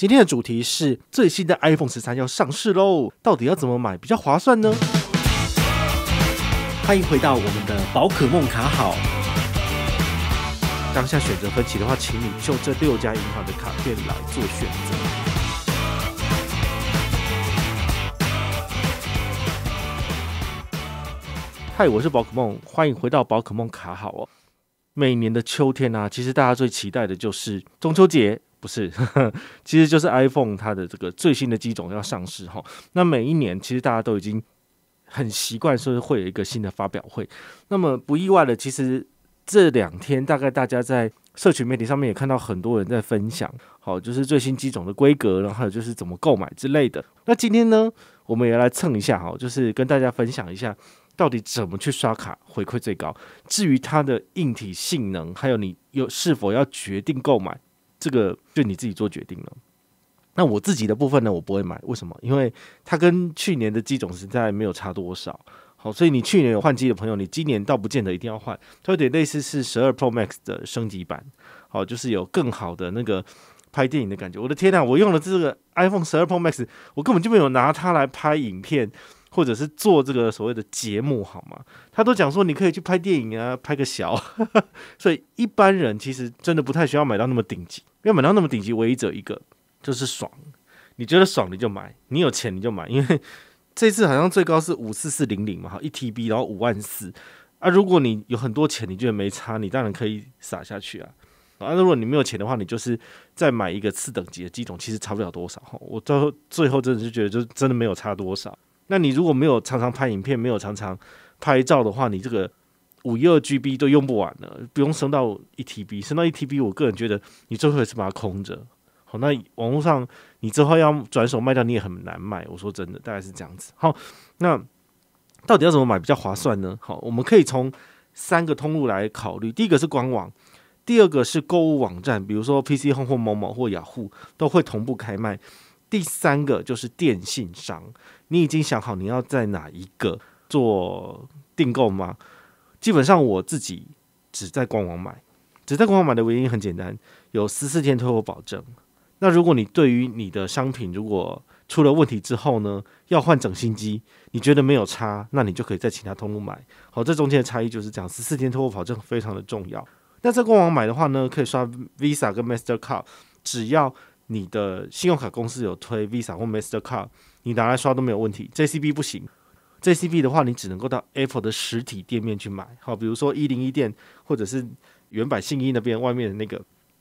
今天的主题是最新的 iPhone 十三要上市喽，到底要怎么买比较划算呢？欢迎回到我们的宝可梦卡好。当下选择分期的话，请你就这六家银行的卡片来做选择。嗨，我是宝可梦，欢迎回到宝可梦卡好哦。每年的秋天啊，其实大家最期待的就是中秋节。不是，其实就是 iPhone 它的这个最新的机种要上市哈。那每一年其实大家都已经很习惯说会有一个新的发表会。那么不意外的，其实这两天大概大家在社群媒体上面也看到很多人在分享，好，就是最新机种的规格，然后就是怎么购买之类的。那今天呢，我们也来蹭一下哈，就是跟大家分享一下到底怎么去刷卡回馈最高。至于它的硬体性能，还有你有是否要决定购买。这个就你自己做决定了。那我自己的部分呢，我不会买，为什么？因为它跟去年的机种实在没有差多少。好，所以你去年有换机的朋友，你今年倒不见得一定要换，它有点类似是十二 Pro Max 的升级版。好，就是有更好的那个拍电影的感觉。我的天呐，我用了这个 iPhone 十二 Pro Max，我根本就没有拿它来拍影片或者是做这个所谓的节目，好吗？他都讲说你可以去拍电影啊，拍个小。所以一般人其实真的不太需要买到那么顶级。要买到那么顶级唯一者一个就是爽，你觉得爽你就买，你有钱你就买。因为 这次好像最高是五四四零零嘛，哈，一 TB，然后五万四。啊，如果你有很多钱，你觉得没差，你当然可以撒下去啊。啊，如果你没有钱的话，你就是再买一个次等级的机种，其实差不了多少。我到最后真的是觉得，就真的没有差多少。那你如果没有常常拍影片，没有常常拍照的话，你这个。五一二 GB 都用不完了，不用升到一 TB，升到一 TB，我个人觉得你最后也是把它空着。好，那网络上你之后要转手卖掉你也很难卖。我说真的，大概是这样子。好，那到底要怎么买比较划算呢？好，我们可以从三个通路来考虑：第一个是官网，第二个是购物网站，比如说 PC 或某某或雅虎都会同步开卖；第三个就是电信商。你已经想好你要在哪一个做订购吗？基本上我自己只在官网买，只在官网买的原因很简单，有十四天退货保证。那如果你对于你的商品如果出了问题之后呢，要换整新机，你觉得没有差，那你就可以在其他通路买。好，这中间的差异就是讲十四天退货保证非常的重要。那在官网买的话呢，可以刷 Visa 跟 Master Card，只要你的信用卡公司有推 Visa 或 Master Card，你拿来刷都没有问题。JCB 不行。j c b 的话，你只能够到 Apple 的实体店面去买，好，比如说一零一店或者是原版信义那边外面的那个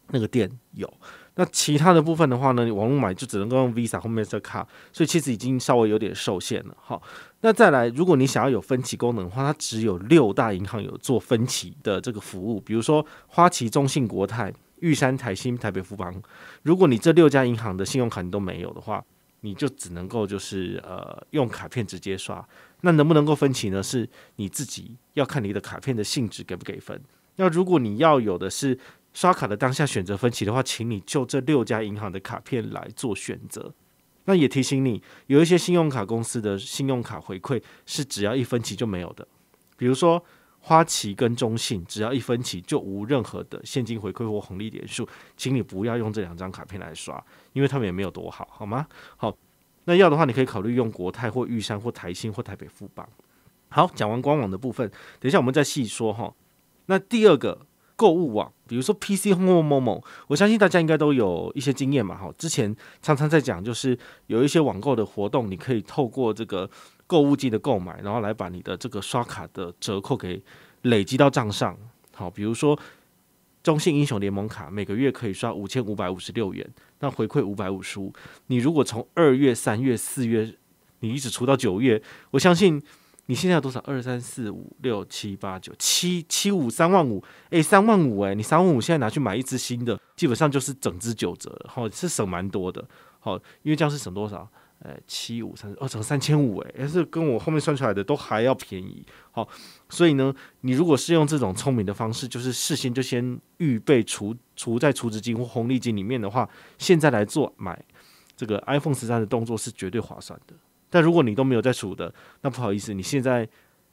那个店有。那其他的部分的话呢，网络买就只能够用 Visa 后面这卡，所以其实已经稍微有点受限了。好，那再来，如果你想要有分期功能的话，它只有六大银行有做分期的这个服务，比如说花旗、中信、国泰、玉山、台新、台北富邦。如果你这六家银行的信用卡你都没有的话，你就只能够就是呃用卡片直接刷，那能不能够分期呢？是你自己要看你的卡片的性质给不给分。那如果你要有的是刷卡的当下选择分期的话，请你就这六家银行的卡片来做选择。那也提醒你，有一些信用卡公司的信用卡回馈是只要一分期就没有的，比如说。花旗跟中信，只要一分期就无任何的现金回馈或红利点数，请你不要用这两张卡片来刷，因为他们也没有多好，好吗？好，那要的话，你可以考虑用国泰或玉山或台新或台北富邦。好，讲完官网的部分，等一下我们再细说哈。那第二个购物网，比如说 PC 某某某，我相信大家应该都有一些经验嘛。哈。之前常常在讲，就是有一些网购的活动，你可以透过这个。购物季的购买，然后来把你的这个刷卡的折扣给累积到账上。好，比如说中信英雄联盟卡，每个月可以刷五千五百五十六元，那回馈五百五十五。你如果从二月、三月、四月，你一直出到九月，我相信你现在有多少？二、三、四、五、六、七、八、九，七七五三万五。诶，三万五诶，你三万五现在拿去买一支新的，基本上就是整支九折，好是省蛮多的。好，因为这样是省多少？呃，七五三二，从三千五，哎，还是跟我后面算出来的都还要便宜，好，所以呢，你如果是用这种聪明的方式，就是事先就先预备除除在储值金或红利金里面的话，现在来做买这个 iPhone 十三的动作是绝对划算的。但如果你都没有在储的，那不好意思，你现在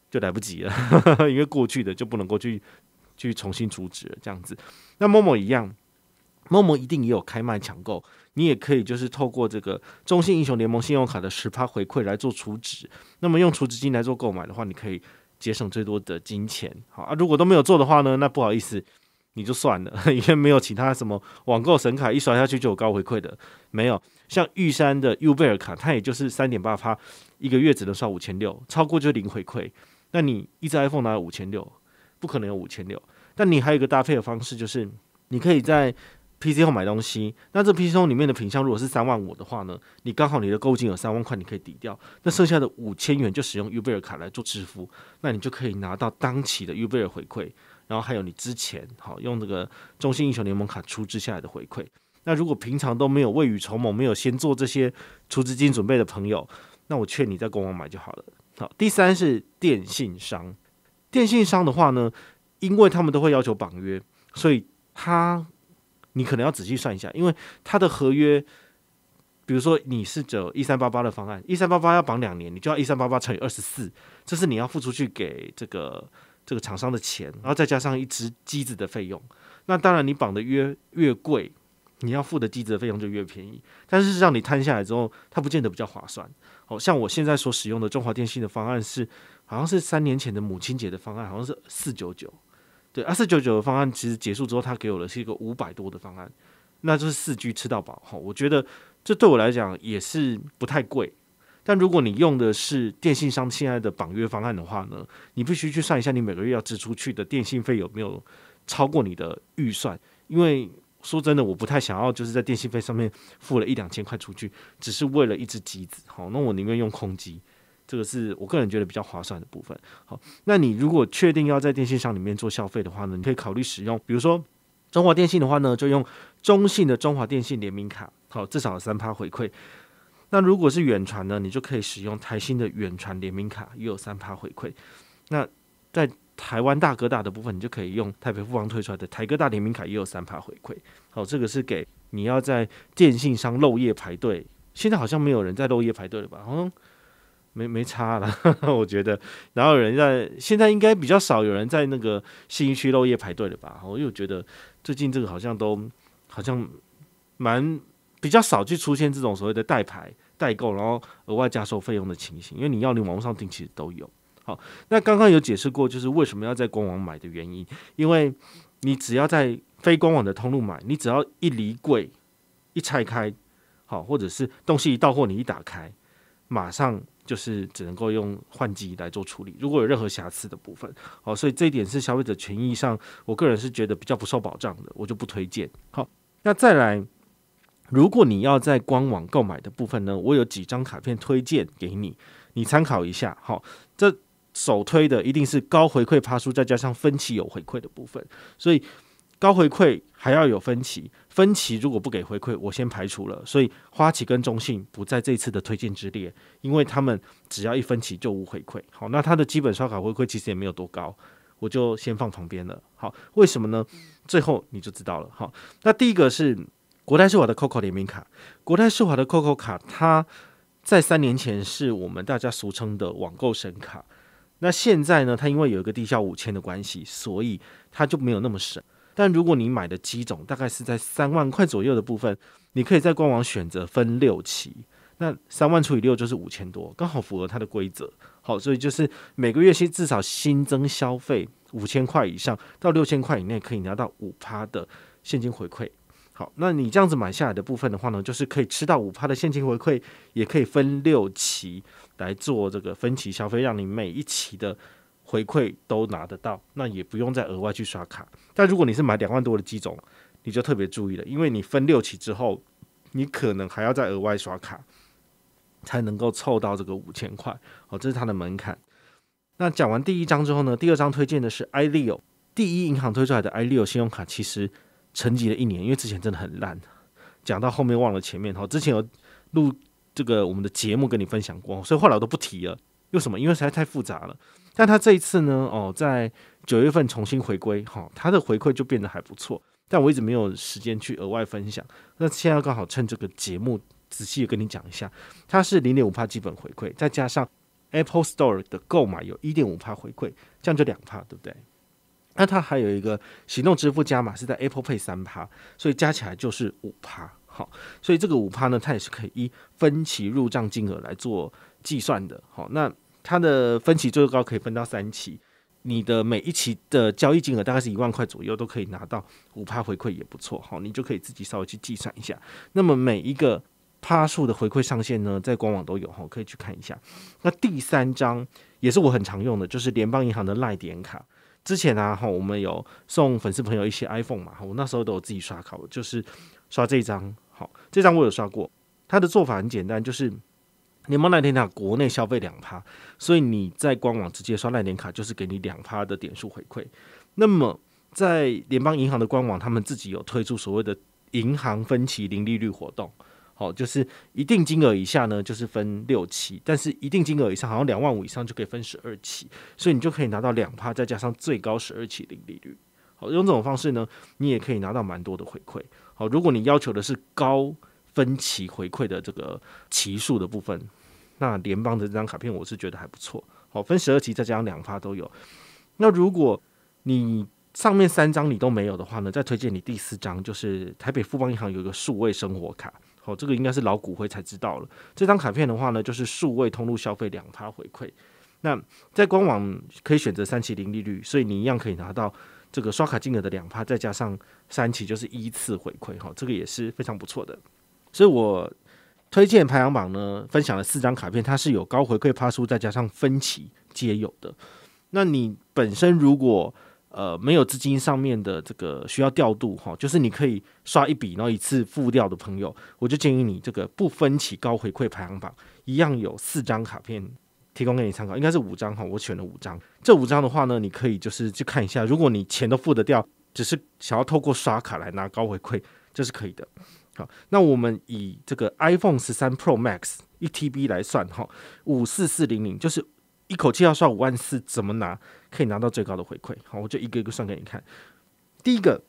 就来不及了，因为过去的就不能够去去重新储值这样子。那某某一样。猫猫一定也有开卖抢购，你也可以就是透过这个中信英雄联盟信用卡的十趴回馈来做储值，那么用储值金来做购买的话，你可以节省最多的金钱。好啊，如果都没有做的话呢，那不好意思，你就算了，因为没有其他什么网购神卡一刷下去就有高回馈的，没有。像玉山的优贝尔卡，它也就是三点八趴，一个月只能刷五千六，超过就零回馈。那你一只 iPhone 拿五千六，不可能有五千六。但你还有一个搭配的方式，就是你可以在 PCO 买东西，那这 PC PC 充里面的品项如果是三万五的话呢，你刚好你的购物金有三万块，你可以抵掉，那剩下的五千元就使用 Uber 卡来做支付，那你就可以拿到当期的 Uber 回馈，然后还有你之前好用这个中兴英雄联盟卡出资下来的回馈。那如果平常都没有未雨绸缪，没有先做这些出资金准备的朋友，那我劝你在官网买就好了。好，第三是电信商，电信商的话呢，因为他们都会要求绑约，所以他。你可能要仔细算一下，因为它的合约，比如说你是走一三八八的方案，一三八八要绑两年，你就要一三八八乘以二十四，这是你要付出去给这个这个厂商的钱，然后再加上一只机子的费用。那当然，你绑的越越贵，你要付的机子的费用就越便宜。但是让你摊下来之后，它不见得比较划算。好像我现在所使用的中华电信的方案是，好像是三年前的母亲节的方案，好像是四九九。对，二四九九的方案其实结束之后，他给我的是一个五百多的方案，那就是四 G 吃到饱哈。我觉得这对我来讲也是不太贵，但如果你用的是电信商现在的绑约方案的话呢，你必须去算一下你每个月要支出去的电信费有没有超过你的预算，因为说真的，我不太想要就是在电信费上面付了一两千块出去，只是为了一只机子，好，那我宁愿用空机。这个是我个人觉得比较划算的部分。好，那你如果确定要在电信商里面做消费的话呢，你可以考虑使用，比如说，中华电信的话呢，就用中信的中华电信联名卡，好，至少三趴回馈。那如果是远传呢，你就可以使用台新的远传联名卡，也有三趴回馈。那在台湾大哥大的部分，你就可以用台北富邦推出来的台哥大联名卡，也有三趴回馈。好，这个是给你要在电信商漏夜排队，现在好像没有人在漏夜排队了吧？好像。没没差了，我觉得。然后人在现在应该比较少有人在那个信义区漏夜排队了吧？我又觉得最近这个好像都好像蛮比较少去出现这种所谓的代排代购，然后额外加收费用的情形，因为你要你网上订其实都有。好，那刚刚有解释过，就是为什么要在官网买的原因，因为你只要在非官网的通路买，你只要一离柜一拆开，好，或者是东西一到货你一打开，马上。就是只能够用换机来做处理，如果有任何瑕疵的部分，好，所以这一点是消费者权益上，我个人是觉得比较不受保障的，我就不推荐。好，那再来，如果你要在官网购买的部分呢，我有几张卡片推荐给你，你参考一下。好，这首推的一定是高回馈发书，再加上分期有回馈的部分，所以高回馈还要有分期。分期如果不给回馈，我先排除了，所以花旗跟中信不在这次的推荐之列，因为他们只要一分期就无回馈。好，那它的基本刷卡回馈其实也没有多高，我就先放旁边了。好，为什么呢？最后你就知道了。好，那第一个是国泰世华的 COCO 联名卡，国泰世华的 COCO 卡，它在三年前是我们大家俗称的网购神卡，那现在呢，它因为有一个低效五千的关系，所以它就没有那么神。但如果你买的机种大概是在三万块左右的部分，你可以在官网选择分六期，那三万除以六就是五千多，刚好符合它的规则。好，所以就是每个月先至少新增消费五千块以上到六千块以内，可以拿到五趴的现金回馈。好，那你这样子买下来的部分的话呢，就是可以吃到五趴的现金回馈，也可以分六期来做这个分期消费，让你每一期的回馈都拿得到，那也不用再额外去刷卡。但如果你是买两万多的机种，你就特别注意了，因为你分六期之后，你可能还要再额外刷卡，才能够凑到这个五千块。哦，这是它的门槛。那讲完第一章之后呢？第二章推荐的是 i 利 o 第一银行推出来的 i 利 o 信用卡，其实沉寂了一年，因为之前真的很烂。讲到后面忘了前面哦，之前有录这个我们的节目跟你分享过，所以后来我都不提了。为什么？因为实在太复杂了。但他这一次呢，哦，在九月份重新回归，哈，他的回馈就变得还不错。但我一直没有时间去额外分享，那现在刚好趁这个节目，仔细跟你讲一下，它是零点五帕基本回馈，再加上 Apple Store 的购买有一点五帕回馈，这样就两帕，对不对？那它还有一个行动支付加码是在 Apple Pay 三帕，所以加起来就是五帕，好，所以这个五帕呢，它也是可以依分期入账金额来做计算的，好，那。它的分期最高可以分到三期，你的每一期的交易金额大概是一万块左右，都可以拿到五趴回馈，也不错哈。你就可以自己稍微去计算一下。那么每一个趴数的回馈上限呢，在官网都有哈，可以去看一下。那第三张也是我很常用的，就是联邦银行的赖点卡。之前啊哈，我们有送粉丝朋友一些 iPhone 嘛，我那时候都有自己刷卡，就是刷这张。好，这张我有刷过，它的做法很简单，就是。联邦赖点卡国内消费两趴，所以你在官网直接刷赖点卡就是给你两趴的点数回馈。那么在联邦银行的官网，他们自己有推出所谓的银行分期零利率活动，好，就是一定金额以下呢，就是分六期；但是一定金额以上，好像两万五以上就可以分十二期，所以你就可以拿到两趴，再加上最高十二期零利率。好，用这种方式呢，你也可以拿到蛮多的回馈。好，如果你要求的是高。分期回馈的这个期数的部分，那联邦的这张卡片我是觉得还不错。好，分十二期再加上两发都有。那如果你上面三张你都没有的话呢，再推荐你第四张就是台北富邦银行有一个数位生活卡。好，这个应该是老骨灰才知道了。这张卡片的话呢，就是数位通路消费两发回馈。那在官网可以选择三期零利率，所以你一样可以拿到这个刷卡金额的两发再加上三期就是一次回馈。好，这个也是非常不错的。所以我推荐排行榜呢，分享了四张卡片，它是有高回馈、趴数，再加上分期皆有的。那你本身如果呃没有资金上面的这个需要调度哈，就是你可以刷一笔，然后一次付掉的朋友，我就建议你这个不分期、高回馈排行榜一样有四张卡片提供给你参考，应该是五张哈，我选了五张。这五张的话呢，你可以就是去看一下，如果你钱都付得掉，只是想要透过刷卡来拿高回馈，这是可以的。好，那我们以这个 iPhone 十三 Pro Max 一 TB 来算哈，五四四零零就是一口气要刷五万四，怎么拿可以拿到最高的回馈？好，我就一个一个算给你看。第一个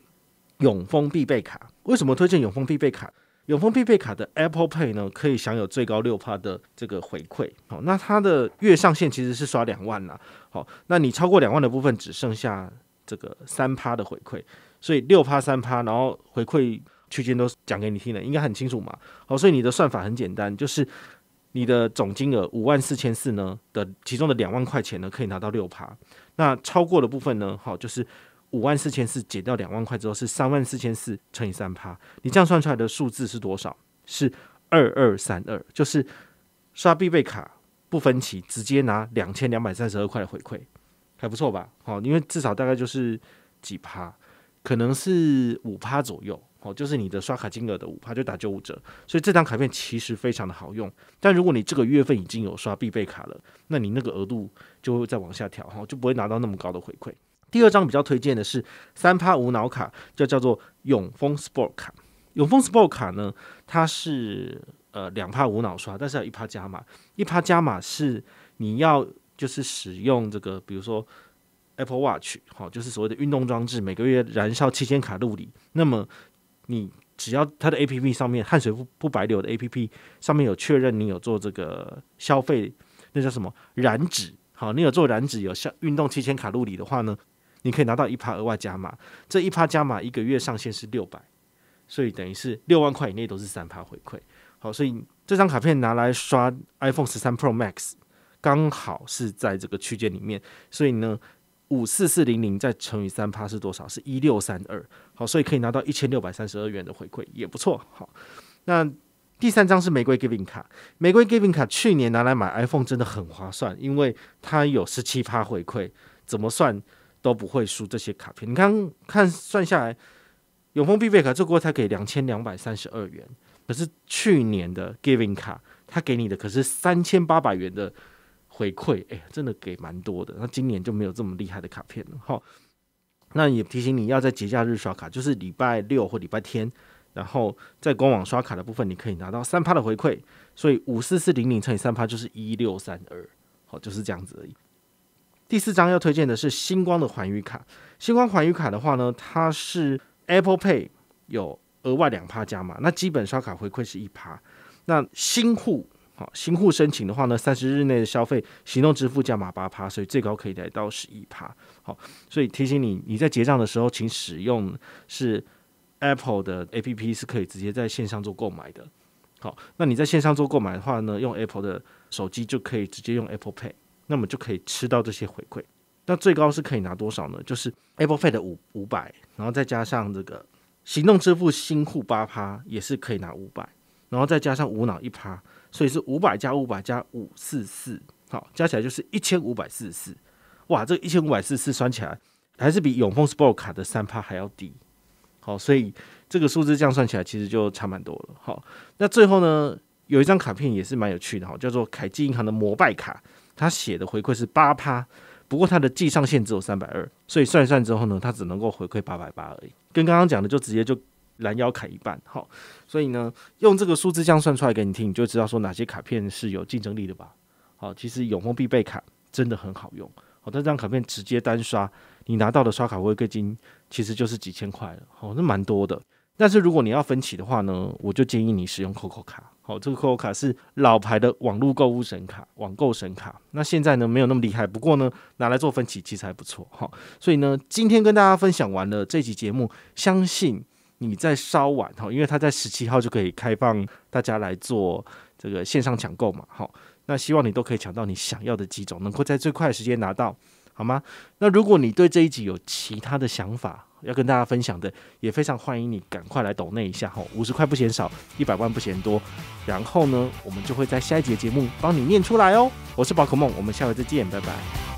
永丰必备卡，为什么推荐永丰必备卡？永丰必备卡的 Apple Pay 呢，可以享有最高六趴的这个回馈。好，那它的月上限其实是刷两万啦。好，那你超过两万的部分只剩下这个三趴的回馈，所以六趴三趴，然后回馈。区间都讲给你听了，应该很清楚嘛。好，所以你的算法很简单，就是你的总金额五万四千四呢的，其中的两万块钱呢可以拿到六趴，那超过的部分呢，好就是五万四千四减掉两万块之后是三万四千四乘以三趴，你这样算出来的数字是多少？是二二三二，就是刷必备卡不分期直接拿两千两百三十二块的回馈，还不错吧？好，因为至少大概就是几趴，可能是五趴左右。哦，就是你的刷卡金额的五趴就打九五折，所以这张卡片其实非常的好用。但如果你这个月份已经有刷必备卡了，那你那个额度就会再往下调，哈，就不会拿到那么高的回馈。第二张比较推荐的是三趴无脑卡，就叫做永丰 Sport 卡。永丰 Sport 卡呢，它是呃两趴无脑刷，但是要一趴加码。一趴加码是你要就是使用这个，比如说 Apple Watch，哈，就是所谓的运动装置，每个月燃烧七千卡路里，那么。你只要它的 A P P 上面汗水不不白流的 A P P 上面有确认你有做这个消费，那叫什么燃脂？好，你有做燃脂，有效运动七千卡路里的话呢，你可以拿到一趴额外加码。这一趴加码一个月上限是六百，所以等于是六万块以内都是三趴回馈。好，所以这张卡片拿来刷 iPhone 十三 Pro Max，刚好是在这个区间里面，所以呢。五四四零零再乘以三趴是多少？是一六三二。好，所以可以拿到一千六百三十二元的回馈，也不错。好，那第三张是玫瑰 Giving 卡，玫瑰 Giving 卡去年拿来买 iPhone 真的很划算，因为它有十七趴回馈，怎么算都不会输这些卡片。你刚看算下来，永丰必备卡这锅才给两千两百三十二元，可是去年的 Giving 卡，它给你的可是三千八百元的。回馈哎，真的给蛮多的。那今年就没有这么厉害的卡片了哈。那也提醒你要在节假日刷卡，就是礼拜六或礼拜天，然后在官网刷卡的部分，你可以拿到三趴的回馈。所以五四四零零乘以三趴就是一六三二，好就是这样子而已。第四张要推荐的是星光的环宇卡。星光环宇卡的话呢，它是 Apple Pay 有额外两趴加码，那基本刷卡回馈是一趴。那新户好，新户申请的话呢，三十日内的消费，行动支付加码八趴，所以最高可以达到十一趴。好，所以提醒你，你在结账的时候，请使用是 Apple 的 A P P 是可以直接在线上做购买的。好，那你在线上做购买的话呢，用 Apple 的手机就可以直接用 Apple Pay，那么就可以吃到这些回馈。那最高是可以拿多少呢？就是 Apple Pay 的五五百，然后再加上这个行动支付新户八趴，也是可以拿五百。然后再加上无脑一趴，所以是五百加五百加五四四，好，加起来就是一千五百四十四。哇，这一千五百四十四算起来，还是比永丰 sport 卡的三趴还要低。好，所以这个数字这样算起来，其实就差蛮多了。好，那最后呢，有一张卡片也是蛮有趣的，好，叫做凯基银行的摩拜卡，它写的回馈是八趴，不过它的记上限只有三百二，所以算一算之后呢，它只能够回馈八百八而已，跟刚刚讲的就直接就。拦腰砍一半，好，所以呢，用这个数字这样算出来给你听，你就知道说哪些卡片是有竞争力的吧。好，其实永丰必备卡真的很好用，好，这张卡片直接单刷，你拿到的刷卡回馈金其实就是几千块了，好，那蛮多的。但是如果你要分期的话呢，我就建议你使用 COCO 卡，好，这个 COCO 卡是老牌的网络购物神卡，网购神卡。那现在呢，没有那么厉害，不过呢，拿来做分期其实还不错，哈。所以呢，今天跟大家分享完了这期节目，相信。你再稍晚哈，因为它在十七号就可以开放大家来做这个线上抢购嘛哈。那希望你都可以抢到你想要的几种，能够在最快的时间拿到，好吗？那如果你对这一集有其他的想法要跟大家分享的，也非常欢迎你赶快来抖那一下哈，五十块不嫌少，一百万不嫌多。然后呢，我们就会在下一集节目帮你念出来哦。我是宝可梦，我们下回再见，拜拜。